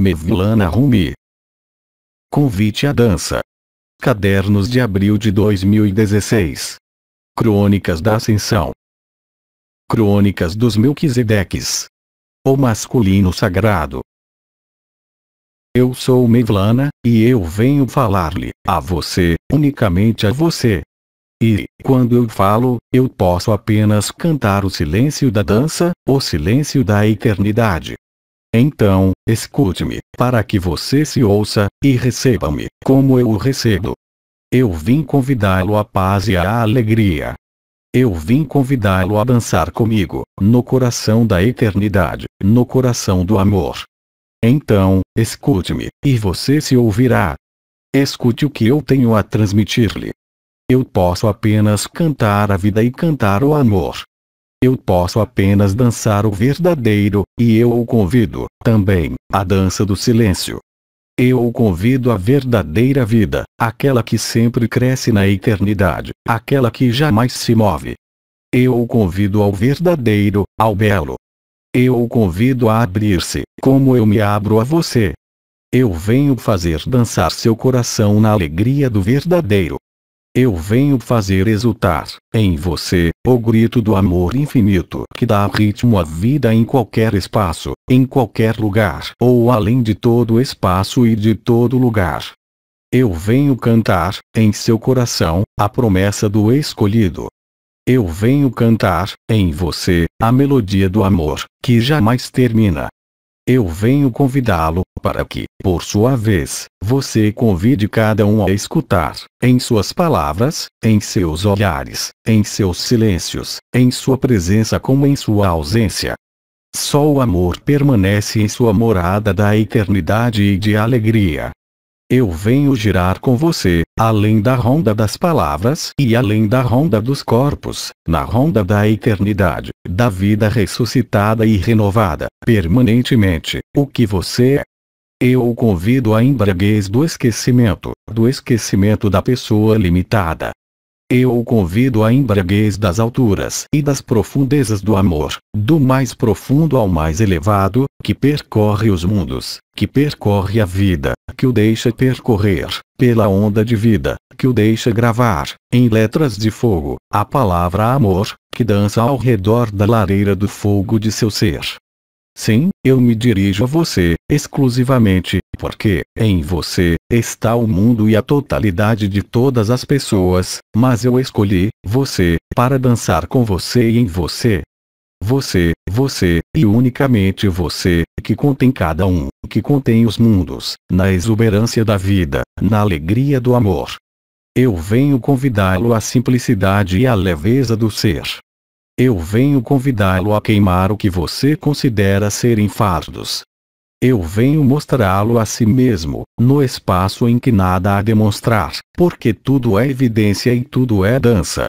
Mevlana Rumi. Convite à dança. Cadernos de abril de 2016. Crônicas da Ascensão. Crônicas dos Melquisedeques. O masculino sagrado. Eu sou Mevlana, e eu venho falar-lhe, a você, unicamente a você. E, quando eu falo, eu posso apenas cantar o silêncio da dança, o silêncio da eternidade, então, escute-me, para que você se ouça, e receba-me, como eu o recebo. Eu vim convidá-lo à paz e à alegria. Eu vim convidá-lo a dançar comigo, no coração da eternidade, no coração do amor. Então, escute-me, e você se ouvirá. Escute o que eu tenho a transmitir-lhe. Eu posso apenas cantar a vida e cantar o amor. Eu posso apenas dançar o verdadeiro, e eu o convido, também, à dança do silêncio. Eu o convido à verdadeira vida, aquela que sempre cresce na eternidade, aquela que jamais se move. Eu o convido ao verdadeiro, ao belo. Eu o convido a abrir-se, como eu me abro a você. Eu venho fazer dançar seu coração na alegria do verdadeiro, eu venho fazer exultar, em você, o grito do amor infinito que dá ritmo à vida em qualquer espaço, em qualquer lugar ou além de todo espaço e de todo lugar. Eu venho cantar, em seu coração, a promessa do escolhido. Eu venho cantar, em você, a melodia do amor, que jamais termina, eu venho convidá-lo para que, por sua vez, você convide cada um a escutar, em suas palavras, em seus olhares, em seus silêncios, em sua presença como em sua ausência. Só o amor permanece em sua morada da eternidade e de alegria, eu venho girar com você, além da ronda das palavras e além da ronda dos corpos, na ronda da eternidade, da vida ressuscitada e renovada, permanentemente, o que você é. Eu o convido à embriaguez do esquecimento, do esquecimento da pessoa limitada, eu o convido à embriaguez das alturas e das profundezas do amor, do mais profundo ao mais elevado, que percorre os mundos, que percorre a vida, que o deixa percorrer, pela onda de vida, que o deixa gravar, em letras de fogo, a palavra amor, que dança ao redor da lareira do fogo de seu ser, Sim, eu me dirijo a você, exclusivamente, porque, em você, está o mundo e a totalidade de todas as pessoas, mas eu escolhi, você, para dançar com você e em você. Você, você, e unicamente você, que contém cada um, que contém os mundos, na exuberância da vida, na alegria do amor. Eu venho convidá-lo à simplicidade e à leveza do ser. Eu venho convidá-lo a queimar o que você considera serem fardos. Eu venho mostrá-lo a si mesmo, no espaço em que nada há demonstrar, porque tudo é evidência e tudo é dança.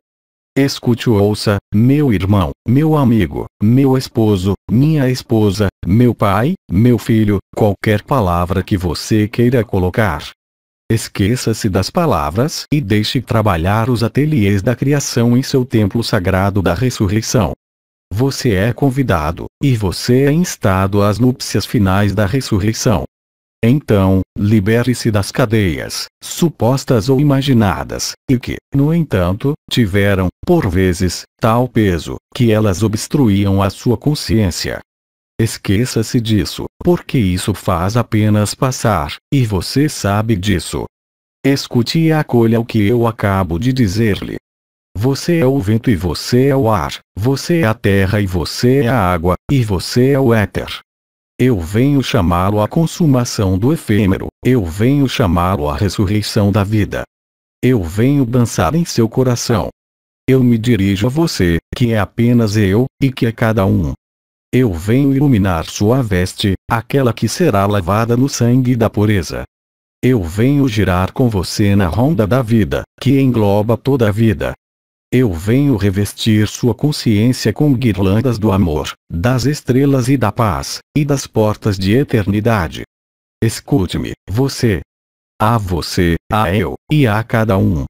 Escute ouça, meu irmão, meu amigo, meu esposo, minha esposa, meu pai, meu filho, qualquer palavra que você queira colocar, Esqueça-se das palavras e deixe trabalhar os ateliês da criação em seu templo sagrado da ressurreição. Você é convidado, e você é instado às núpcias finais da ressurreição. Então, libere-se das cadeias, supostas ou imaginadas, e que, no entanto, tiveram, por vezes, tal peso, que elas obstruíam a sua consciência, Esqueça-se disso, porque isso faz apenas passar, e você sabe disso. Escute e acolha o que eu acabo de dizer-lhe. Você é o vento e você é o ar, você é a terra e você é a água, e você é o éter. Eu venho chamá-lo à consumação do efêmero, eu venho chamá-lo à ressurreição da vida. Eu venho dançar em seu coração. Eu me dirijo a você, que é apenas eu, e que é cada um, eu venho iluminar sua veste, aquela que será lavada no sangue da pureza. Eu venho girar com você na ronda da vida, que engloba toda a vida. Eu venho revestir sua consciência com guirlandas do amor, das estrelas e da paz, e das portas de eternidade. Escute-me, você. A você, a eu, e a cada um.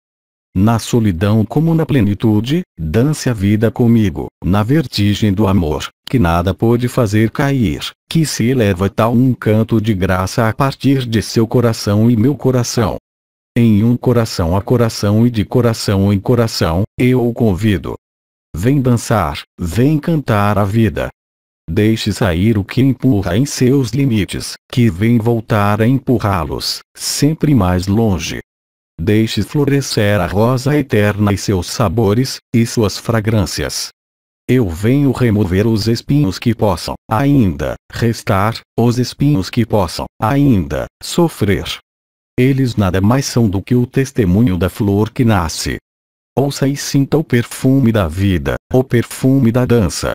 Na solidão como na plenitude, dance a vida comigo, na vertigem do amor, que nada pôde fazer cair, que se eleva tal um canto de graça a partir de seu coração e meu coração. Em um coração a coração e de coração em coração, eu o convido. Vem dançar, vem cantar a vida. Deixe sair o que empurra em seus limites, que vem voltar a empurrá-los, sempre mais longe. Deixe florescer a rosa eterna e seus sabores, e suas fragrâncias, eu venho remover os espinhos que possam, ainda, restar, os espinhos que possam, ainda, sofrer. Eles nada mais são do que o testemunho da flor que nasce. Ouça e sinta o perfume da vida, o perfume da dança.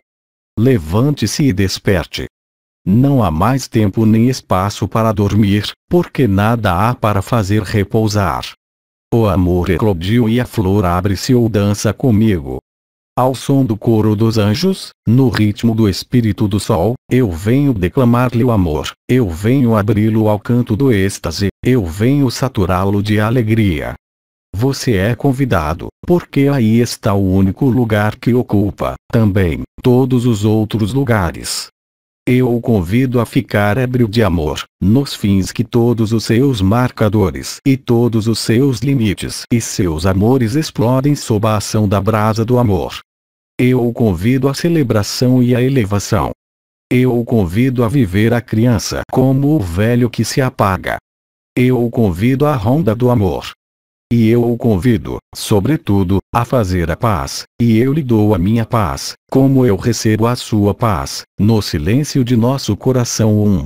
Levante-se e desperte. Não há mais tempo nem espaço para dormir, porque nada há para fazer repousar. O amor eclodiu e a flor abre-se ou dança comigo. Ao som do coro dos anjos, no ritmo do espírito do sol, eu venho declamar-lhe o amor, eu venho abri-lo ao canto do êxtase, eu venho saturá-lo de alegria. Você é convidado, porque aí está o único lugar que ocupa, também, todos os outros lugares. Eu o convido a ficar ébrio de amor, nos fins que todos os seus marcadores e todos os seus limites e seus amores explodem sob a ação da brasa do amor. Eu o convido à celebração e à elevação. Eu o convido a viver a criança como o velho que se apaga. Eu o convido à ronda do amor. E eu o convido, sobretudo, a fazer a paz, e eu lhe dou a minha paz, como eu recebo a sua paz, no silêncio de nosso coração um.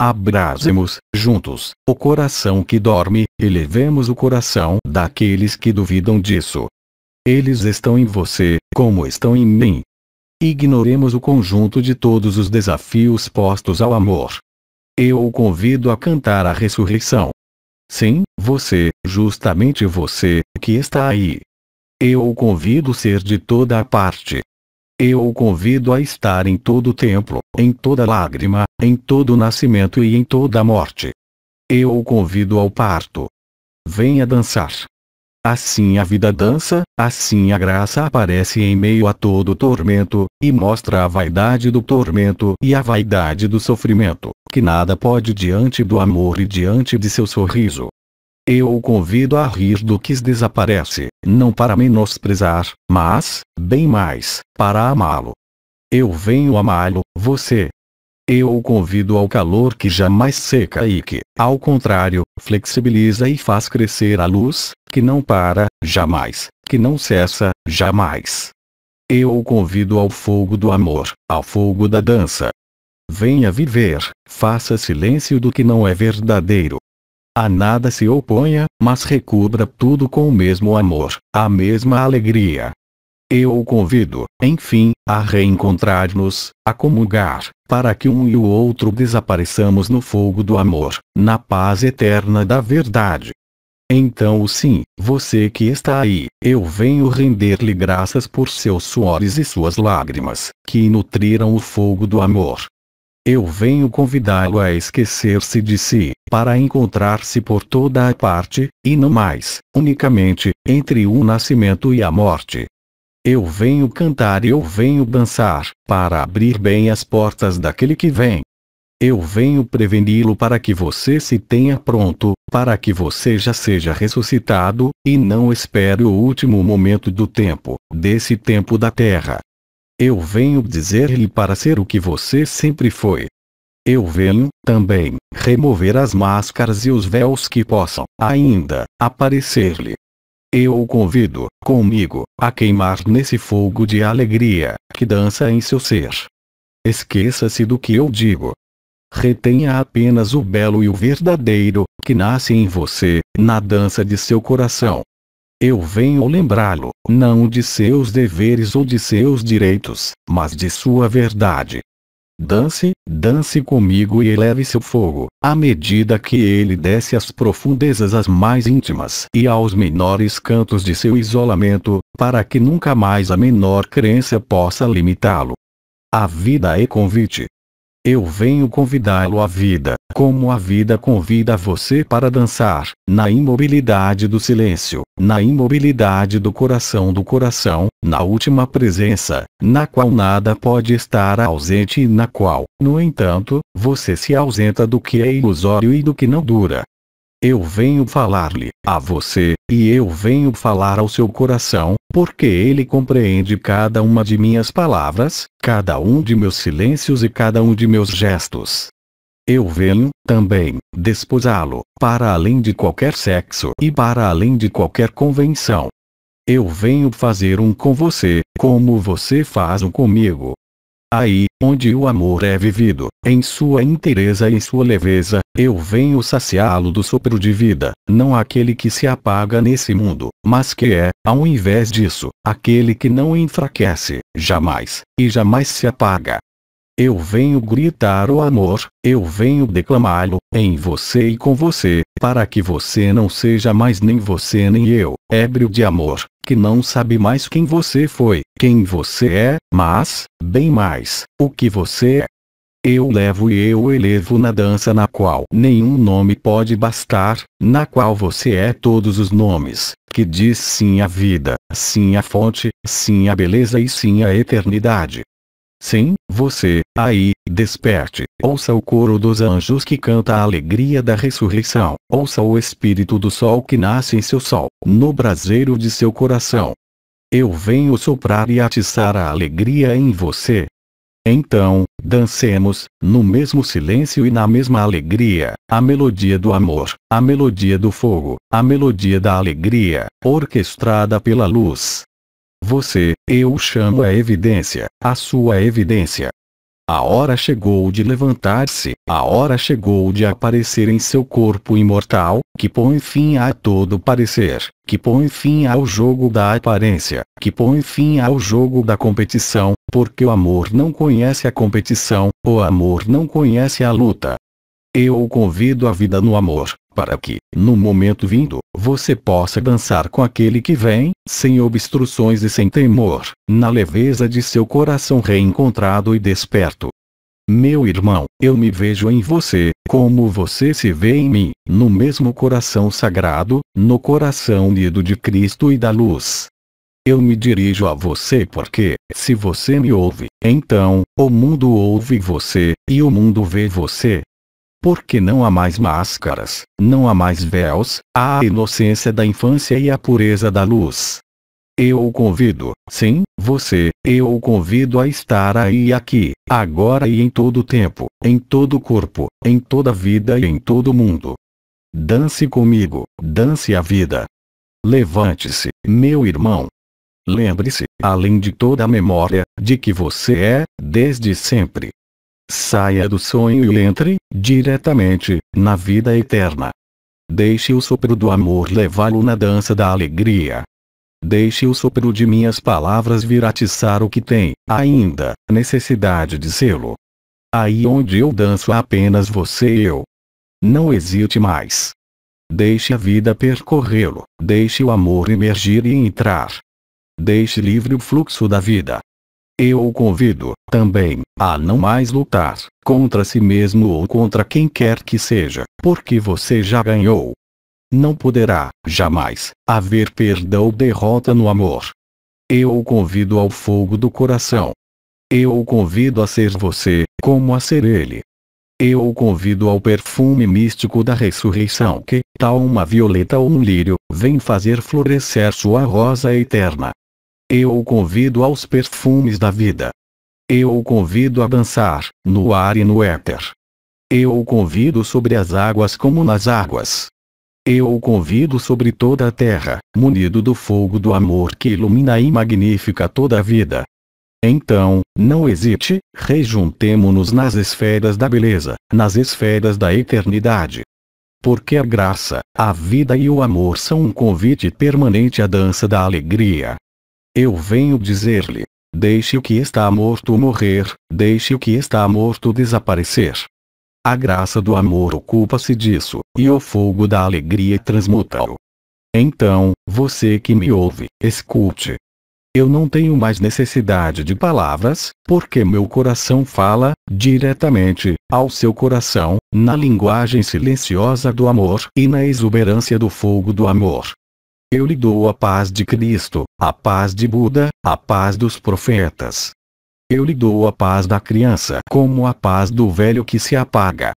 Abrazemos, juntos, o coração que dorme, elevemos o coração daqueles que duvidam disso, eles estão em você, como estão em mim. Ignoremos o conjunto de todos os desafios postos ao amor. Eu o convido a cantar a ressurreição. Sim, você, justamente você, que está aí. Eu o convido a ser de toda a parte. Eu o convido a estar em todo o templo, em toda lágrima, em todo nascimento e em toda morte. Eu o convido ao parto. Venha dançar. Assim a vida dança, assim a graça aparece em meio a todo o tormento, e mostra a vaidade do tormento e a vaidade do sofrimento, que nada pode diante do amor e diante de seu sorriso. Eu o convido a rir do que desaparece, não para menosprezar, mas, bem mais, para amá-lo. Eu venho amá-lo, você, eu o convido ao calor que jamais seca e que, ao contrário, flexibiliza e faz crescer a luz, que não para, jamais, que não cessa, jamais. Eu o convido ao fogo do amor, ao fogo da dança. Venha viver, faça silêncio do que não é verdadeiro. A nada se oponha, mas recubra tudo com o mesmo amor, a mesma alegria, eu o convido, enfim, a reencontrar-nos, a comungar, para que um e o outro desapareçamos no fogo do amor, na paz eterna da verdade. Então sim, você que está aí, eu venho render-lhe graças por seus suores e suas lágrimas, que nutriram o fogo do amor. Eu venho convidá-lo a esquecer-se de si, para encontrar-se por toda a parte, e não mais, unicamente, entre o nascimento e a morte, eu venho cantar e eu venho dançar, para abrir bem as portas daquele que vem. Eu venho preveni-lo para que você se tenha pronto, para que você já seja ressuscitado, e não espere o último momento do tempo, desse tempo da terra. Eu venho dizer-lhe para ser o que você sempre foi. Eu venho, também, remover as máscaras e os véus que possam, ainda, aparecer-lhe. Eu o convido, comigo, a queimar nesse fogo de alegria, que dança em seu ser. Esqueça-se do que eu digo. Retenha apenas o belo e o verdadeiro, que nasce em você, na dança de seu coração. Eu venho lembrá-lo, não de seus deveres ou de seus direitos, mas de sua verdade, Dance, dance comigo e eleve seu fogo, à medida que ele desce às profundezas as mais íntimas e aos menores cantos de seu isolamento, para que nunca mais a menor crença possa limitá-lo. A vida é convite, eu venho convidá-lo à vida, como a vida convida você para dançar, na imobilidade do silêncio, na imobilidade do coração do coração, na última presença, na qual nada pode estar ausente e na qual, no entanto, você se ausenta do que é ilusório e do que não dura. Eu venho falar-lhe, a você, e eu venho falar ao seu coração, porque ele compreende cada uma de minhas palavras, cada um de meus silêncios e cada um de meus gestos. Eu venho, também, desposá-lo, para além de qualquer sexo e para além de qualquer convenção. Eu venho fazer um com você, como você faz um comigo, Aí, onde o amor é vivido, em sua inteireza e em sua leveza, eu venho saciá-lo do sopro de vida, não aquele que se apaga nesse mundo, mas que é, ao invés disso, aquele que não enfraquece, jamais, e jamais se apaga. Eu venho gritar o amor, eu venho declamá-lo, em você e com você, para que você não seja mais nem você nem eu, ébrio de amor, que não sabe mais quem você foi, quem você é, mas, bem mais, o que você é. Eu levo e eu elevo na dança na qual nenhum nome pode bastar, na qual você é todos os nomes, que diz sim à vida, sim à fonte, sim à beleza e sim à eternidade. Sim, você, aí, Desperte, ouça o coro dos anjos que canta a alegria da ressurreição, ouça o espírito do sol que nasce em seu sol, no braseiro de seu coração. Eu venho soprar e atiçar a alegria em você. Então, dancemos, no mesmo silêncio e na mesma alegria, a melodia do amor, a melodia do fogo, a melodia da alegria, orquestrada pela luz. Você, eu chamo a evidência, a sua evidência, a hora chegou de levantar-se, a hora chegou de aparecer em seu corpo imortal, que põe fim a todo parecer, que põe fim ao jogo da aparência, que põe fim ao jogo da competição, porque o amor não conhece a competição, o amor não conhece a luta. Eu o convido à vida no amor, para que, no momento vindo, você possa dançar com aquele que vem, sem obstruções e sem temor, na leveza de seu coração reencontrado e desperto. Meu irmão, eu me vejo em você, como você se vê em mim, no mesmo coração sagrado, no coração unido de Cristo e da luz. Eu me dirijo a você porque, se você me ouve, então, o mundo ouve você, e o mundo vê você, porque não há mais máscaras, não há mais véus, há a inocência da infância e a pureza da luz. Eu o convido, sim, você, eu o convido a estar aí e aqui, agora e em todo tempo, em todo corpo, em toda vida e em todo mundo. Dance comigo, dance a vida. Levante-se, meu irmão. Lembre-se, além de toda a memória, de que você é, desde sempre, Saia do sonho e entre, diretamente, na vida eterna. Deixe o sopro do amor levá-lo na dança da alegria. Deixe o sopro de minhas palavras vir atiçar o que tem, ainda, necessidade de sê-lo. Aí onde eu danço apenas você e eu. Não hesite mais. Deixe a vida percorrê-lo, deixe o amor emergir e entrar. Deixe livre o fluxo da vida, eu o convido, também, a não mais lutar, contra si mesmo ou contra quem quer que seja, porque você já ganhou. Não poderá, jamais, haver perda ou derrota no amor. Eu o convido ao fogo do coração. Eu o convido a ser você, como a ser ele. Eu o convido ao perfume místico da ressurreição que, tal uma violeta ou um lírio, vem fazer florescer sua rosa eterna. Eu o convido aos perfumes da vida. Eu o convido a dançar, no ar e no éter. Eu o convido sobre as águas como nas águas. Eu o convido sobre toda a terra, munido do fogo do amor que ilumina e magnifica toda a vida. Então, não hesite, rejuntemo-nos nas esferas da beleza, nas esferas da eternidade. Porque a graça, a vida e o amor são um convite permanente à dança da alegria, eu venho dizer-lhe: deixe o que está morto morrer, deixe o que está morto desaparecer. A graça do amor ocupa-se disso, e o fogo da alegria transmuta-o. Então, você que me ouve, escute. Eu não tenho mais necessidade de palavras, porque meu coração fala, diretamente, ao seu coração, na linguagem silenciosa do amor e na exuberância do fogo do amor. Eu lhe dou a paz de Cristo, a paz de Buda, a paz dos profetas. Eu lhe dou a paz da criança como a paz do velho que se apaga.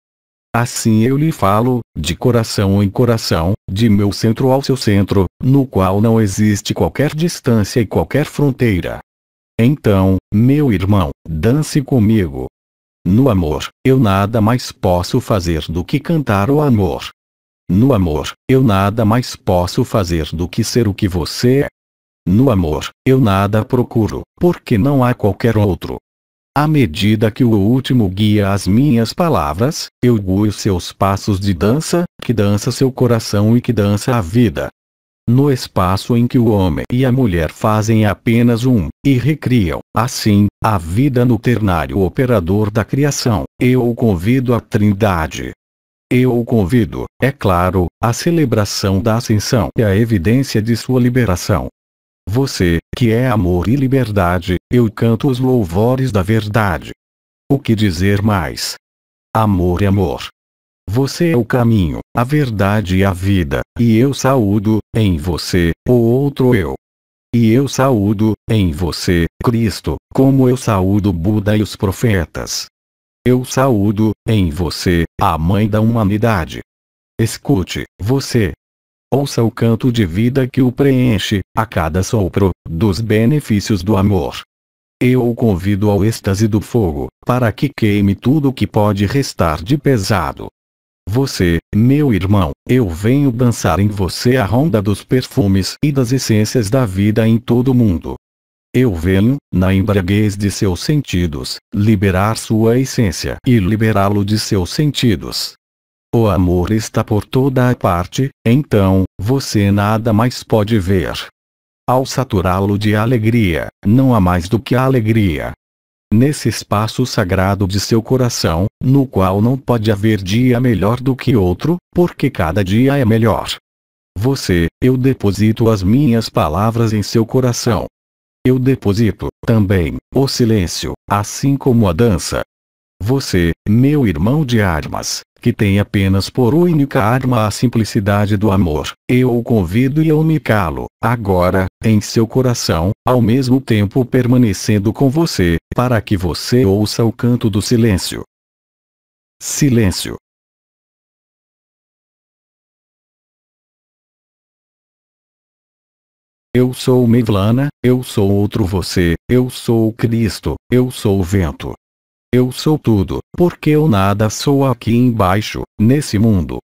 Assim eu lhe falo, de coração em coração, de meu centro ao seu centro, no qual não existe qualquer distância e qualquer fronteira. Então, meu irmão, dance comigo. No amor, eu nada mais posso fazer do que cantar o amor. No amor, eu nada mais posso fazer do que ser o que você é. No amor, eu nada procuro, porque não há qualquer outro. À medida que o último guia as minhas palavras, eu guio seus passos de dança, que dança seu coração e que dança a vida. No espaço em que o homem e a mulher fazem apenas um, e recriam, assim, a vida no ternário operador da criação, eu o convido à Trindade, eu o convido, é claro, à celebração da ascensão e à evidência de sua liberação. Você, que é amor e liberdade, eu canto os louvores da verdade. O que dizer mais? Amor é amor. Você é o caminho, a verdade e a vida, e eu saúdo, em você, o outro eu. E eu saúdo, em você, Cristo, como eu saúdo Buda e os profetas. Eu saúdo, em você, a mãe da humanidade. Escute, você. Ouça o canto de vida que o preenche, a cada sopro, dos benefícios do amor. Eu o convido ao êxtase do fogo, para que queime tudo o que pode restar de pesado. Você, meu irmão, eu venho dançar em você a ronda dos perfumes e das essências da vida em todo o mundo eu venho, na embriaguez de seus sentidos, liberar sua essência e liberá-lo de seus sentidos. O amor está por toda a parte, então, você nada mais pode ver. Ao saturá-lo de alegria, não há mais do que a alegria. Nesse espaço sagrado de seu coração, no qual não pode haver dia melhor do que outro, porque cada dia é melhor. Você, eu deposito as minhas palavras em seu coração. Eu deposito, também, o silêncio, assim como a dança. Você, meu irmão de armas, que tem apenas por única arma a simplicidade do amor, eu o convido e eu me calo, agora, em seu coração, ao mesmo tempo permanecendo com você, para que você ouça o canto do silêncio. Silêncio. Eu sou Mevlana, eu sou outro você, eu sou Cristo, eu sou o vento. Eu sou tudo, porque eu nada sou aqui embaixo, nesse mundo.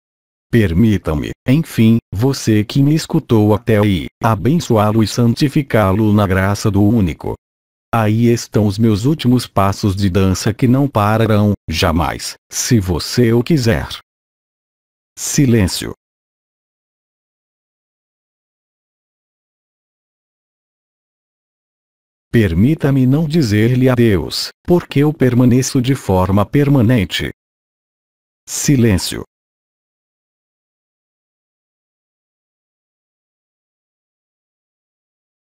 Permita-me, enfim, você que me escutou até aí, abençoá-lo e santificá-lo na graça do único. Aí estão os meus últimos passos de dança que não pararão, jamais, se você o quiser. Silêncio. Permita-me não dizer-lhe adeus, porque eu permaneço de forma permanente. Silêncio.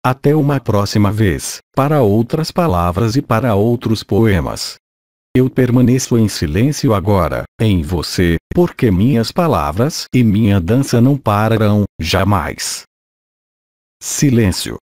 Até uma próxima vez, para outras palavras e para outros poemas. Eu permaneço em silêncio agora, em você, porque minhas palavras e minha dança não pararão, jamais. Silêncio.